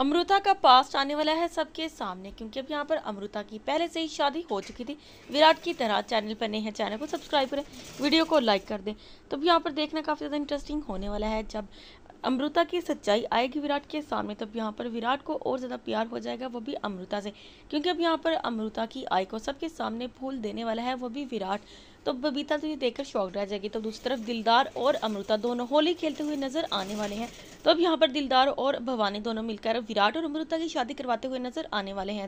अमृता का पास्ट आने वाला है सबके सामने क्योंकि अब यहाँ पर अमृता की पहले से ही शादी हो चुकी थी विराट की तरह चैनल पर नए हैं चैनल को सब्सक्राइब करें वीडियो को लाइक कर दें तो यहाँ पर देखना काफ़ी ज़्यादा इंटरेस्टिंग होने वाला है जब अमृता की सच्चाई आएगी विराट के सामने तब यहाँ पर विराट को और ज़्यादा प्यार हो जाएगा वो भी अमृता से क्योंकि अब यहाँ पर अमृता की आई को सबके सामने फूल देने वाला है वो भी विराट तो बबीता तो ये देखकर शौक रह जाएगी तो दूसरी तरफ दिलदार और अमृता दोनों होली खेलते हुए नज़र आने वाले हैं तो अब यहाँ पर दिलदार और भवानी दोनों मिलकर विराट और अमृता की शादी करवाते हुए नजर आने वाले हैं